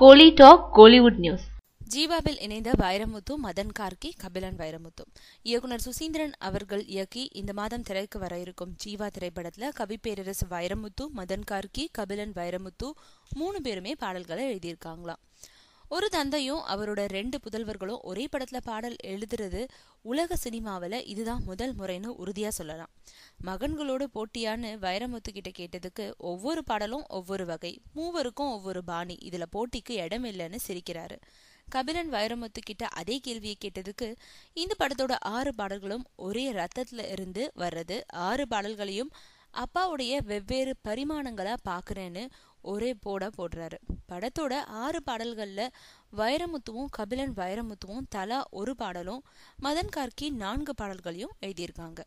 கோலி talk Kollywood news ஜீவாவில் இணைந்த வைரமுத்து மதன் கார்கி கபிலன் வைரமுத்து இயக்குனர் சுசீந்திரன் அவர்கள் இயக்கி இந்த மாதம் திரைக்கு வர இருக்கும் ஜீவா திரைப்படத்தில் கவி பேரரசு வைரமுத்து மதன் கார்கி கபிலன் வைரமுத்து மூணு பேருமே பாடல்களை எழுதியிருக்காங்களாம் ஒரு தந்தையும் அவரோட ரெண்டு புதல்வர்களும் ஒரே படத்துல பாடல் எழுதுறது உலக சினிமாவில் இதுதான் முதல் முறைன்னு உறுதியா சொல்லலாம் மகன்களோடு போட்டியான்னு வைரமுத்து கிட்ட கேட்டதுக்கு ஒவ்வொரு பாடலும் ஒவ்வொரு வகை மூவருக்கும் ஒவ்வொரு பாணி இதுல போட்டிக்கு இடம் இல்லைன்னு சிரிக்கிறாரு கபிலன் வைரமுத்து கிட்ட அதே கேள்வியை கேட்டதுக்கு இந்த படத்தோட ஆறு பாடல்களும் ஒரே ரத்தத்துல இருந்து வர்றது ஆறு பாடல்களையும் அப்பாவுடைய வெவ்வேறு பரிமாணங்களா பாக்குறேன்னு ஒரே போட போடுறாரு படத்தோட ஆறு பாடல்கள்ல வைரமுத்துவும் கபிலன் வைரமுத்துவும் தலா ஒரு பாடலும் மதன் கார்கி நான்கு பாடல்களையும் எழுதியிருக்காங்க